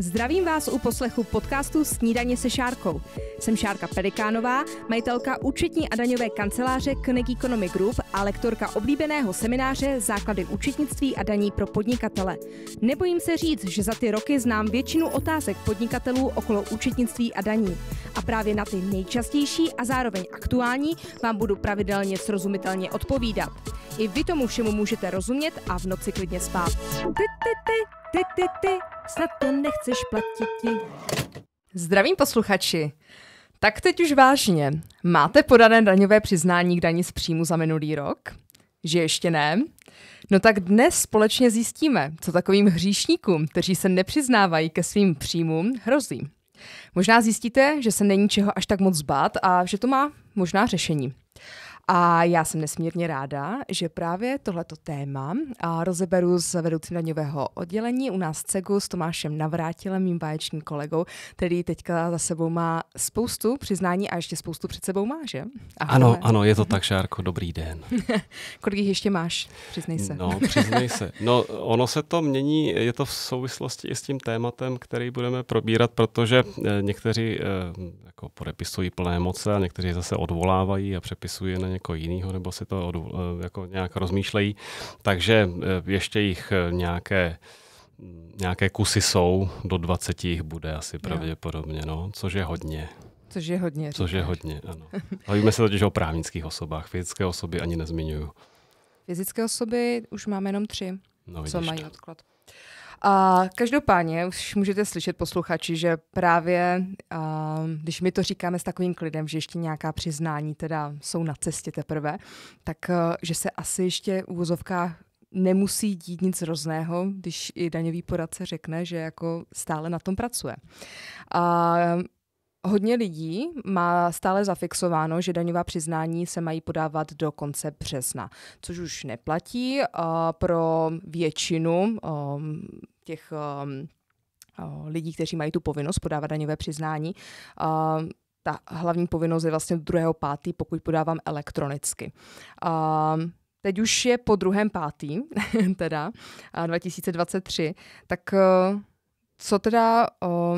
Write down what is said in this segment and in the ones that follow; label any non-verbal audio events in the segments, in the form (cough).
Zdravím vás u poslechu podcastu Snídaně se Šárkou. Jsem Šárka Pelikánová, majitelka účetní a daňové kanceláře Knek Economy Group a lektorka oblíbeného semináře Základy účetnictví a daní pro podnikatele. Nebojím se říct, že za ty roky znám většinu otázek podnikatelů okolo účetnictví a daní. A právě na ty nejčastější a zároveň aktuální vám budu pravidelně srozumitelně odpovídat. I vy tomu všemu můžete rozumět a v noci klidně spát. Ty, ty, ty, ty, ty, ty. Snad to nechceš platit. Zdravím posluchači. Tak teď už vážně. Máte podané daňové přiznání k dani z příjmu za minulý rok? Že ještě ne? No tak dnes společně zjistíme, co takovým hříšníkům, kteří se nepřiznávají ke svým příjmům, hrozí. Možná zjistíte, že se není čeho až tak moc bát a že to má možná řešení. A já jsem nesmírně ráda, že právě tohleto téma a rozeberu s vedoucím daňového oddělení u nás CEGu s Tomášem Navrátilem, mým báječným kolegou, který teďka za sebou má spoustu přiznání a ještě spoustu před sebou má, že? Ahoj. Ano, ano, je to tak, Šárko, dobrý den. (laughs) Kolik jich ještě máš? Přiznej se. No, přiznej se. No, ono se to mění, je to v souvislosti i s tím tématem, který budeme probírat, protože eh, někteří eh, jako podepisují plné moce a někteří zase odvolávají a přepisují na ně někoho jiného, nebo si to od, eh, jako nějak rozmýšlejí. Takže eh, ještě jich eh, nějaké nějaké kusy jsou, do 20 jich bude asi pravděpodobně, no, což je hodně. Což je hodně. Což je hodně, ano. (laughs) Bavíme se totiž o právnických osobách, fyzické osoby ani nezmiňuju. Fyzické osoby už máme jenom tři, no, co mají to. odklad. A každopádně už můžete slyšet posluchači, že právě, a, když my to říkáme s takovým klidem, že ještě nějaká přiznání teda jsou na cestě teprve, tak a, e, že se asi ještě v nemusí dít nic hrozného, když i daňový poradce řekne, že jako stále na tom pracuje. A Hodně lidí má stále zafixováno, že daňová přiznání se mají podávat do konce března, což už neplatí eh, pro většinu ehm, těch ehm, eh, lidí, kteří mají tu povinnost podávat daňové přiznání ehm, ta hlavní povinnost je vlastně do 2. pokud podávám elektronicky. Um, teď už je po druhém pátý, (laughs) teda 2023, eh, tak uh, co teda,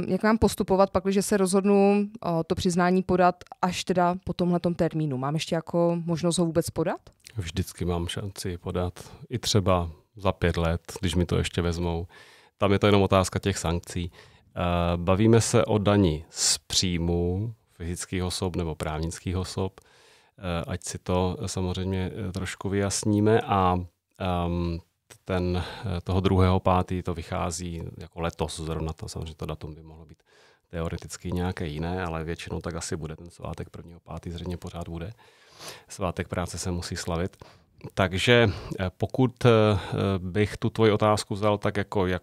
jak mám postupovat pak, když se rozhodnu to přiznání podat až teda po tomhle termínu? Mám ještě jako možnost ho vůbec podat? Vždycky mám šanci podat. I třeba za pět let, když mi to ještě vezmou. Tam je to jenom otázka těch sankcí. E, bavíme se o dani z příjmu fyzických osob nebo právnických osob, e, ať si to samozřejmě e, trošku vyjasníme. A um, ten, eh, toho druhého pátý to vychází jako letos zrovna, to samozřejmě to datum by mohlo být teoreticky nějaké jiné, ale většinou tak asi bude. Ten svátek prvního pátý zřejmě pořád bude. Svátek práce se musí slavit. Takže eh, pokud eh, bych tu tvoji otázku vzal tak jako, jak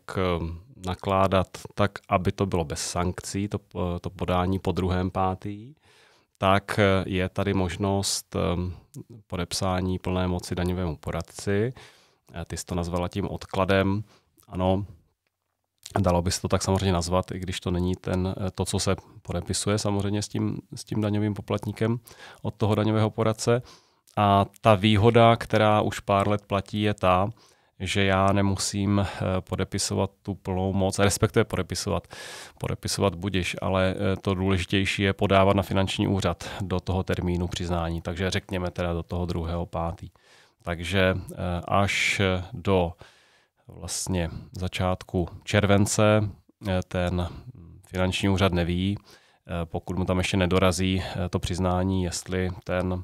nakládat tak, aby to bylo bez sankcí, to, to podání po druhém pátý, tak je tady možnost podepsání plné moci daňovému poradci. Eh, ty jsi to nazvala tím odkladem. Ano, dalo by se to tak samozřejmě nazvat, i když to není ten, eh, to, co se podepisuje samozřejmě s tím, s tím daňovým poplatníkem od toho daňového poradce. A ta výhoda, která už pár let platí, je ta, že já nemusím eh, podepisovat tu plnou moc, respektive podepisovat, podepisovat budiš, ale to důležitější je podávat na finanční úřad do toho termínu přiznání, takže řekněme teda do toho druhého pátý. Takže eh, až eh, do vlastně začátku července eh, ten finanční úřad neví, pokud mu tam ještě nedorazí to přiznání, jestli ten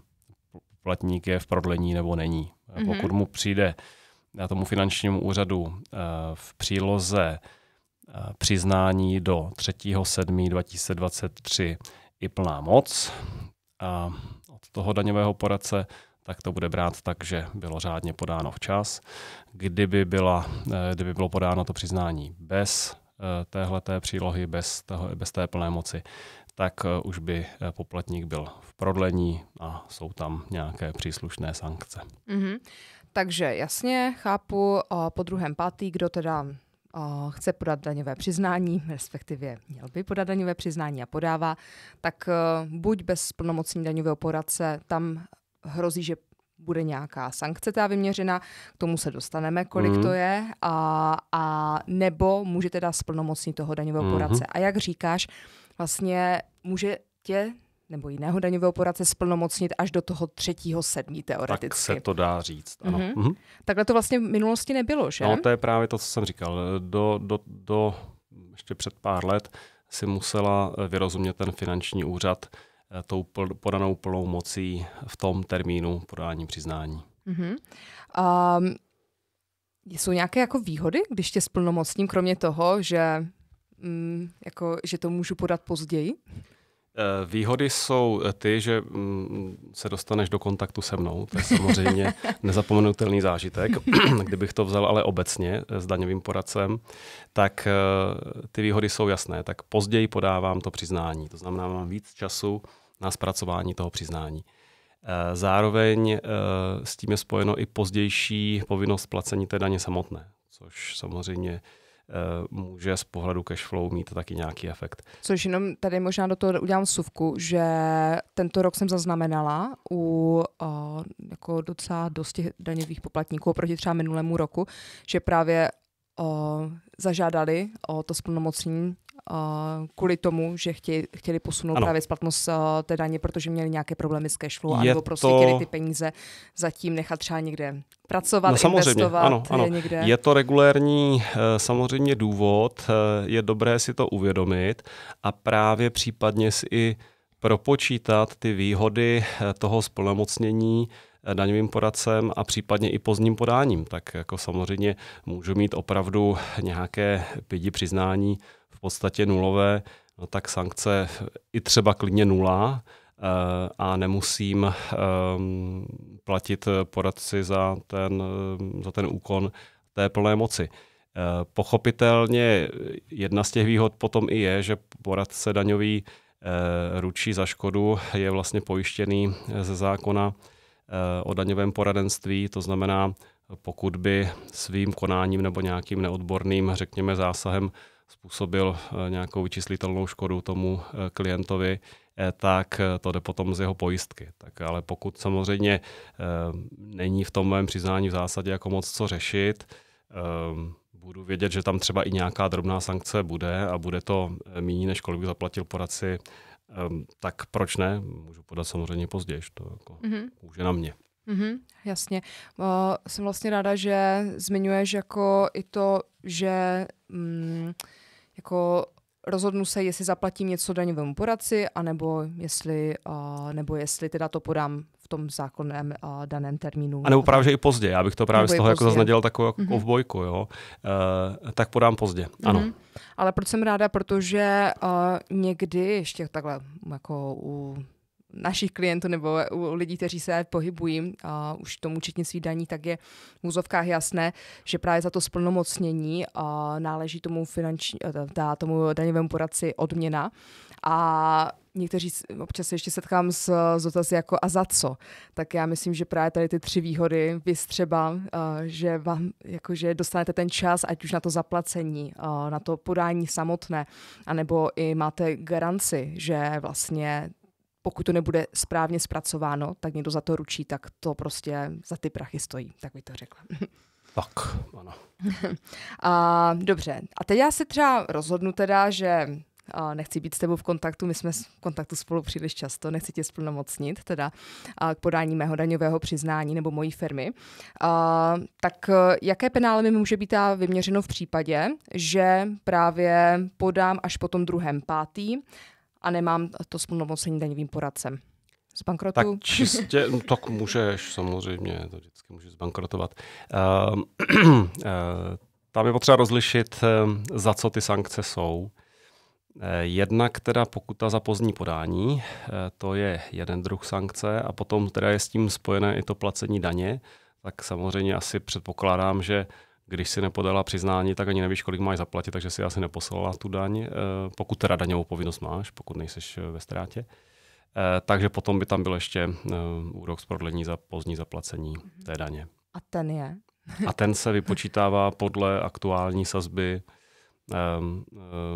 platník je v prodlení nebo není. Mm-hmm. Pokud mu přijde na tomu finančnímu úřadu v příloze přiznání do 3.7.2023 i plná moc a od toho daňového poradce tak to bude brát tak, že bylo řádně podáno včas. Kdyby, byla, eh, kdyby bylo podáno to přiznání bez eh, téhle přílohy, bez, toho, bez té plné moci, tak eh, už by poplatník byl v prodlení a jsou tam nějaké příslušné sankce. Mm-hmm. Takže jasně, chápu, po druhém pátý, kdo teda chce podat daňové přiznání, (laughs) respektive měl by podat daňové přiznání a podává, tak buď bez plnomocní daňového poradce tam hrozí, že bude nějaká sankce ta vyměřena, k tomu se dostaneme, kolik mm. to je, a, a nebo může teda splnomocnit toho daňového mm. poradce. A jak říkáš, vlastně může tě nebo jiného daňového poradce splnomocnit až do toho třetího sedmí teoreticky. Tak se to dá říct, ano. Mm-hmm. Mm-hmm. Takhle to vlastně v minulosti nebylo, že? No to je právě to, co jsem říkal. Do, do, do ještě před pár let si musela vyrozumět ten finanční úřad, Eh, tou podanou plnou mocí v tom termínu podání přiznání. Mm-hmm. Um, jsou nějaké jako výhody, když tě splnomocním, kromě toho, že, mm, jako, že to můžu podat později? Eh, výhody jsou eh, ty, že mm, se dostaneš do kontaktu se mnou. To je samozřejmě (laughs) nezapomenutelný zážitek. (clears throat) Kdybych to vzal ale obecně eh, s daňovým poradcem, tak ty výhody jsou jasné. Tak později podávám to přiznání. To znamená, mám víc času na zpracování toho přiznání. Zároveň s tím je spojeno i pozdější povinnost placení té daně samotné, což samozřejmě Eh, může z pohledu flow mít taky nějaký efekt. Což jenom tady možná do toho udělám suvku, že tento rok jsem zaznamenala u o, eh, jako docela dosti daňových poplatníků oproti třeba minulému roku, že právě o, eh, zažádali o to splnomocní kvůli tomu, že chtěli, chtěli posunout ano. právě splatnost té daně, protože měli nějaké problémy s cashflow, je anebo prostě to... chtěli ty peníze zatím nechat třeba někde pracovat, no, samozřejmě. investovat ano, ano. Eh, někde. Je to regulérní eh, samozřejmě důvod, eh, je dobré si to uvědomit a právě případně si i propočítat ty výhody toho splnomocnění daňovým poradcem a případně i pozdním podáním. Tak jako samozřejmě můžu mít opravdu nějaké pidi přiznání v podstatě nulové, no tak sankce i třeba klidně nula eh, a nemusím ehm, platit poradci za ten, ehm, za ten úkon té plné moci. Eh, pochopitelně jedna z těch výhod potom i je, že poradce daňový eh, ručí za škodu, je vlastně pojištěný ze zákona o daňovém poradenství, to znamená, pokud by svým konáním nebo nějakým neodborným, řekněme, zásahem způsobil eh, nějakou vyčíslitelnou škodu tomu eh, klientovi, eh, tak to jde potom z jeho pojistky. Tak ale pokud samozřejmě není v tom mém přiznání v zásadě jako moc co řešit, budu vědět, že tam třeba i nějaká drobná sankce bude a bude to méně, než kolik bych zaplatil poradci, tak proč ne? Můžu podat samozřejmě později, to jako mm-hmm. už je na mě. Mm-hmm, jasně. Uh, jsem vlastně ráda, že zmiňuješ jako i to, že mm, jako rozhodnu se, jestli zaplatím něco daňovému poradci, anebo jestli, uh, nebo jestli teda to podám v tom zákonném uh, daném termínu. A nebo právě že i pozdě, já bych to právě nebo z toho jako nedělal takovou jako mm-hmm. ovbojku, jo. Uh, tak podám pozdě, mm-hmm. ano. Mhm. Ale proč jsem ráda, protože uh, někdy ještě takhle jako u našich klientů nebo u lidí, kteří se pohybují, a už tomu účetnictví daní, tak je v úzovkách jasné, že právě za to splnomocnění a náleží tomu, finanční, eh, dá tomu daňovému poradci odměna. A někteří občas se ještě setkám s, s otazy jako a za co. Tak já myslím, že právě tady ty tři výhody, vystřeba, eh, že vám jakože dostanete ten čas, ať už na to zaplacení, eh, na to podání samotné, anebo i máte garanci, že vlastně pokud to nebude správně zpracováno, tak někdo za to ručí, tak to prostě za ty prachy stojí, tak by to řekla. (laughs) Tak, ano. (laughs) a, dobře, a teď já si třeba rozhodnu teda, že a nechci být s tebou v kontaktu, my jsme v kontaktu spolu příliš často, nechci tě splnomocnit, teda a k podání mého daňového přiznání nebo mojí firmy. A, tak e, jaké penále mi může být a vyměřeno v případě, že právě podám až po tom druhém pátý a nemám to splnomocení daňovým poradcem. bankrotu? Tak čistě, no, tak můžeš samozřejmě, to vždycky můžeš zbankrotovat. Uh, (clears throat) uh, tam je potřeba rozlišit, uh, za co ty sankce jsou. Eh, Jednak která pokuta za pozdní podání, to je jeden druh sankce a potom teda je s tím spojené i to placení daně, tak samozřejmě asi předpokládám, že když si nepodala přiznání, tak ani nevíš, kolik máš zaplatit, takže si asi neposlala tu daň, eh, pokud teda daňovou povinnost máš, pokud nejseš eh, ve ztrátě. Eh, takže potom by tam byl ještě úrok z prodlení za pozdní zaplacení mhm. té daně. A ten je? A ten se vypočítává podle aktuální sazby Um,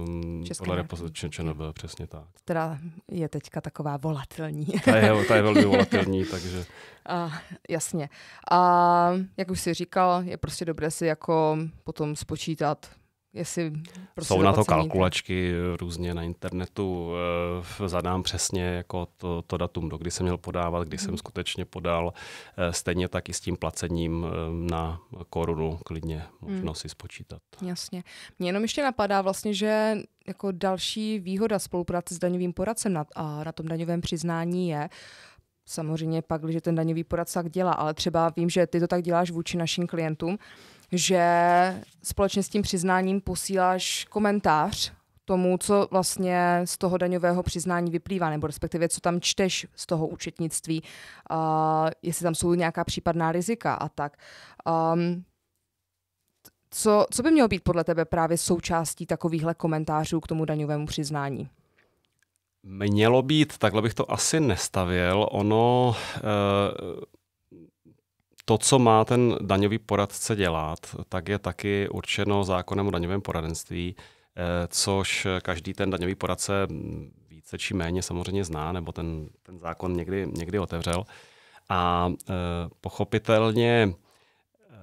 um, podle ČNB, přesně tak. Která je teďka taková volatilní. ta, je, (laughs) ta je velmi volatilní, takže... A, jasně. A jak už jsi říkal, je prostě dobré si jako potom spočítat Jestli prostě Jsou na to kalkulačky různě na internetu, eh, zadám přesně jako to, to datum, do kdy jsem měl podávat, kdy hmm. jsem mhm. skutečně podal. Eh, stejně tak i s tím placením eh, na korunu klidně mhm. možno hmm. si spočítat. Jasně. Mě jenom ještě napadá vlastně, že jako další výhoda spolupráce s daňovým poradcem na, a na tom daňovém přiznání je, samozřejmě pak, když ten daňový poradce tak dělá, ale třeba vím, že ty to tak děláš vůči našim klientům, že společně s tím přiznáním posíláš komentář tomu, co vlastně z toho daňového přiznání vyplývá, nebo respektive co tam čteš z toho účetnictví, uh, jestli tam jsou nějaká případná rizika a tak. Um, co, co by mělo být podle tebe právě součástí takovýchhle komentářů k tomu daňovému přiznání? Mělo být, takhle bych to asi nestavěl. Ono, eh, to, co má ten daňový poradce dělat, tak je taky určeno zákonem o daňovém poradenství, eh, což každý ten daňový poradce více či méně samozřejmě zná, nebo ten, ten zákon někdy, někdy otevřel. A eh, pochopitelně eh,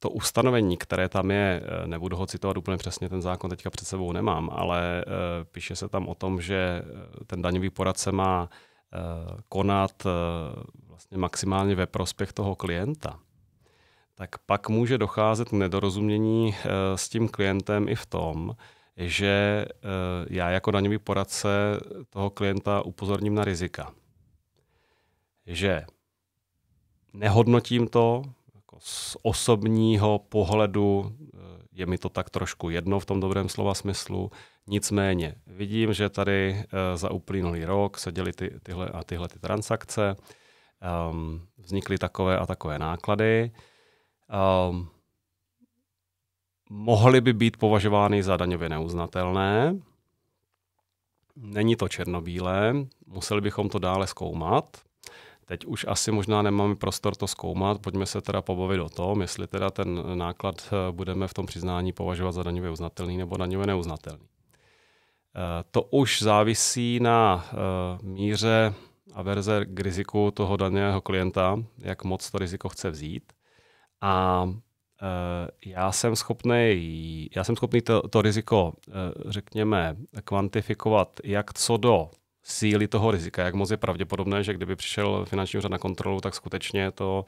to ustanovení, které tam je, nebudu ho citovat úplně přesně, ten zákon teďka před sebou nemám, ale píše se tam o tom, že ten daňový poradce má Eh, konat eh, vlastně maximálně ve prospěch toho klienta, tak pak může docházet k nedorozumění eh, s tím klientem i v tom, že já jako daňový poradce toho klienta upozorním na rizika. Že nehodnotím to jako z osobního pohledu, je mi to tak trošku jedno v tom dobrém slova smyslu, Nicméně vidím, že tady eh, za uplynulý rok se děly ty, tyhle a tyhle ty transakce, um, vznikly takové a takové náklady. Um, mohly by být považovány za daňově neuznatelné. Není to černobílé, museli bychom to dále zkoumat. Teď už asi možná nemáme prostor to zkoumat, pojďme se teda pobavit o tom, jestli teda ten náklad eh, budeme v tom přiznání považovat za daňově uznatelný nebo daňově neuznatelný. Eh, to už závisí na eh, míře verze k riziku toho daného klienta, jak moc to riziko chce vzít. A eh, já jsem schopný, já jsem schopný to, to riziko, řekněme, kvantifikovat jak co do síly toho rizika, jak moc je pravděpodobné, že kdyby přišel finanční úřad na kontrolu, tak skutečně to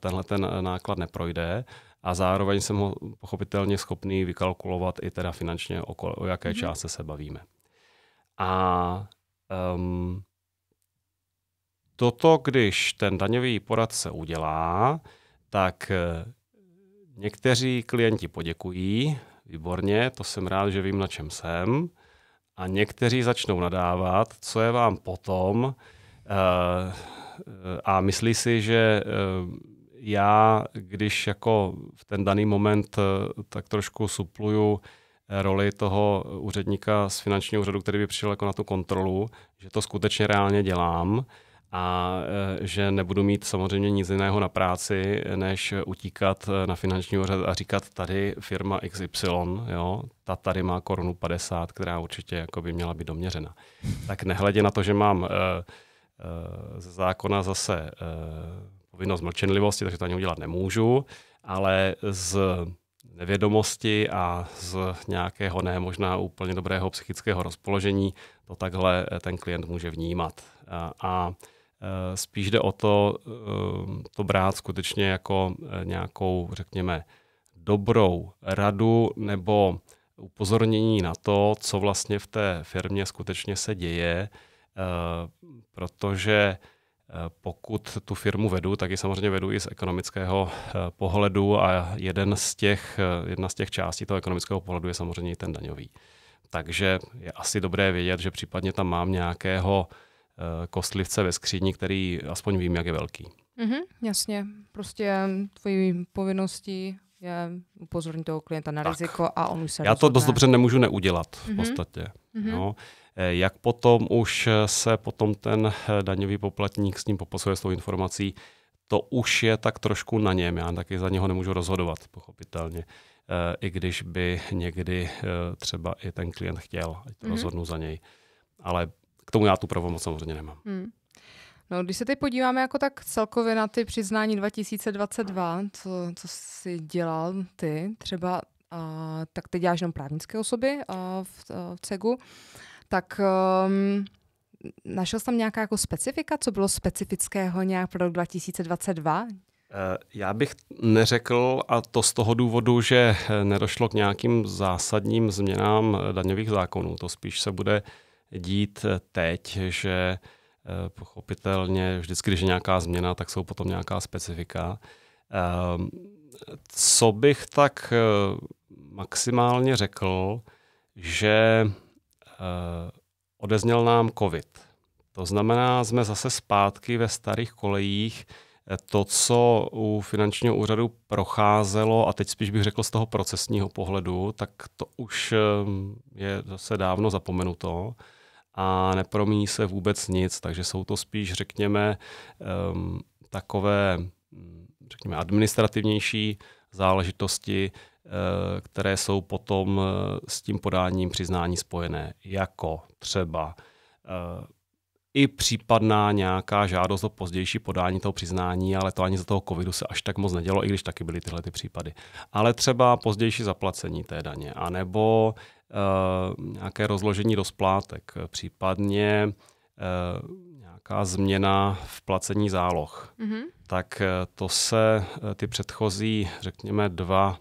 tenhle ten náklad neprojde a zároveň jsem ho pochopitelně schopný vykalkulovat i teda finančně, okolo, o jaké mm-hmm. částce se bavíme. A um, toto, když ten daňový poradce udělá, tak eh, někteří klienti poděkují, výborně, to jsem rád, že vím, na čem jsem, a někteří začnou nadávat, co je vám potom, uh, a myslí si, že já, když jako v ten daný moment eh, tak trošku supluju eh, roli toho úředníka z finančního úřadu, který by přišel jako na tu kontrolu, že to skutečně reálně dělám a eh, že nebudu mít samozřejmě nic jiného na práci, než utíkat na finanční úřad a říkat tady firma XY, jo, ta tady má korunu 50, která určitě jako by měla být doměřena. Tak nehledě na to, že mám ze zákona zase povinnost mlčenlivosti, takže to ani udělat nemůžu, ale z nevědomosti a z nějakého ne možná úplně dobrého psychického rozpoložení to takhle eh, ten klient může vnímat. A, a eh, spíš jde o to, eh, to brát skutečně jako nějakou, řekněme, dobrou radu nebo upozornění na to, co vlastně v té firmě skutečně se děje, protože pokud tu firmu vedu, tak ji samozřejmě vedu i z ekonomického eh, pohledu a jeden z těch, eh, jedna z těch částí toho ekonomického pohledu je samozřejmě i ten daňový. Takže je asi dobré vědět, že případně tam mám nějakého eh, kostlivce ve skříni, který aspoň vím, jak je velký. Mm-hmm, jasně, prostě ehm, tvojí povinností je upozornit toho klienta na tak. riziko a on už se Já to rozhodne. dost dobře nemůžu neudělat v mm-hmm. podstatě. Mm-hmm. No. Eh, jak potom už eh, se potom ten eh, daňový poplatník s ním popasuje s tou informací, to už je tak trošku na něm. Já taky za něho nemůžu rozhodovat, pochopitelně. I když by někdy třeba i ten klient chtěl, ať to mm rozhodnu za něj. Ale k tomu já tu pravomoc samozřejmě nemám. Mm. No, když se teď podíváme jako tak celkově na ty přiznání 2022, co, co jsi dělal ty třeba, a, tak ty děláš jenom právnické osoby a v, a v CEGu tak um, našel jsem nějaká jako specifika, co bylo specifického nějak pro rok 2022? Eh, já bych neřekl, a to z toho důvodu, že eh, nedošlo k nějakým zásadním změnám eh, daňových zákonů. To spíš se bude dít teď, že pochopitelně vždycky, když je nějaká změna, tak jsou potom nějaká specifika. Ehm, co bych tak maximálně řekl, že Eh, odezněl nám COVID. To znamená, jsme zase zpátky ve starých kolejích. Eh, to, co u finančního úřadu procházelo, a teď spíš bych řekl z toho procesního pohledu, tak to už eh, je zase dávno zapomenuto a nepromíní se vůbec nic, takže jsou to spíš, řekněme, ehm, takové, hm, řekněme, administrativnější záležitosti, Eh, které jsou potom eh, s tím podáním přiznání spojené, jako třeba eh, i případná nějaká žádost o pozdější podání toho přiznání, ale to ani za toho covidu se až tak moc nedělo, i když taky byly tyhle ty případy. Ale třeba pozdější zaplacení té daně, anebo uh, nějaké rozložení splátek, případně uh, nějaká změna v placení záloh. Mm-hmm. Tak to se ty předchozí, řekněme, dva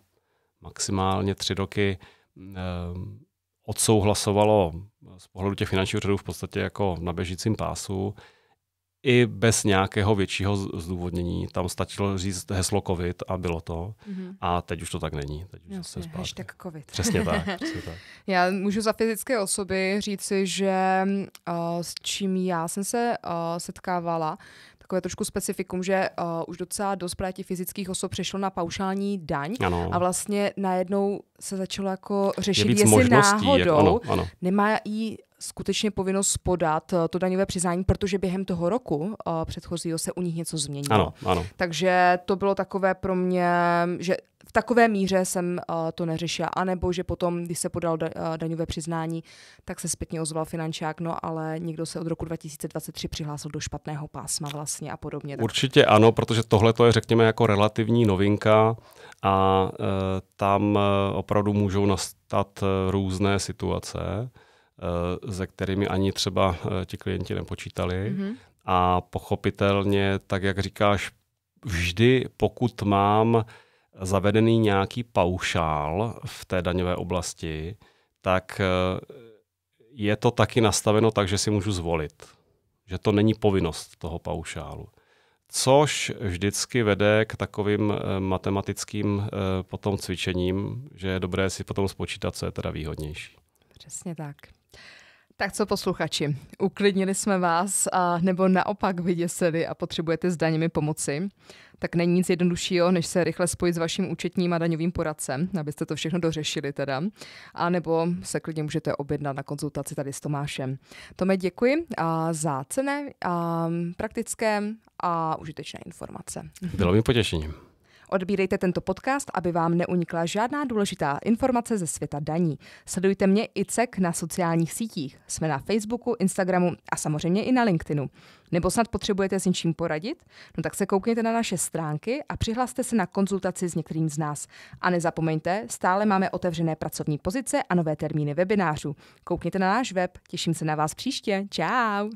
maximálně tři roky ehm, odsouhlasovalo z pohledu těch finančních úřadů v podstatě jako na běžícím pásu i bez nějakého většího zdůvodnění. Tam stačilo říct heslo COVID a bylo to. Mm-hmm. A teď už to tak není. Teď už Jasně, zpátky. hashtag COVID. Přesně tak, (laughs) přesně tak. Já můžu za fyzické osoby říci, že uh, s čím já jsem se uh, setkávala, takové trošku specifikum, že uh, už docela dost právě fyzických osob přešlo na paušální daň ano. a vlastně najednou se začalo jako řešit, Je jestli jako náhodou jak, ano, ano. nemá jí skutečně povinnost podat eh, to daňové přiznání, protože během toho roku uh, předchozího se u nich něco změnilo. Ano, ano. Takže to bylo takové pro mě, že v takové míře jsem uh, to neřešila. A nebo že potom, když se podal da, uh, daňové přiznání, tak se zpětně ozval finančák, no ale někdo se od roku 2023 přihlásil do špatného pásma vlastně a podobně. Tak. Určitě ano, protože tohle to je, řekněme, jako relativní novinka a uh, tam opravdu můžou nastat různé situace, se kterými ani třeba ti klienti nepočítali. Mm-hmm. A pochopitelně, tak jak říkáš, vždy, pokud mám zavedený nějaký paušál v té daňové oblasti, tak eh, je to taky nastaveno tak, že si můžu zvolit. Že to není povinnost toho paušálu. Což vždycky vede k takovým eh, matematickým eh, potom cvičením, že je dobré si potom spočítat, co je teda výhodnější. Přesně tak. Tak co posluchači, uklidnili jsme vás a nebo naopak vyděsili a potřebujete s daněmi pomoci tak není nic jednoduššího, než se rychle spojit s vaším účetním a daňovým poradcem, abyste to všechno dořešili teda. A nebo se klidně můžete objednat na konzultaci tady s Tomášem. Tome, děkuji a za cené a praktické a užitečné informace. Bylo mi potěšením. Odbírejte tento podcast, aby vám neunikla žádná důležitá informace ze světa daní. Sledujte mě i CEK na sociálních sítích. Jsme na Facebooku, Instagramu a samozřejmě i na LinkedInu. Nebo snad potřebujete s něčím poradit? No tak se koukněte na naše stránky a přihlaste se na konzultaci s některým z nás. A nezapomeňte, stále máme otevřené pracovní pozice a nové termíny webinářů. Koukněte na náš web, těším se na vás příště. Ciao!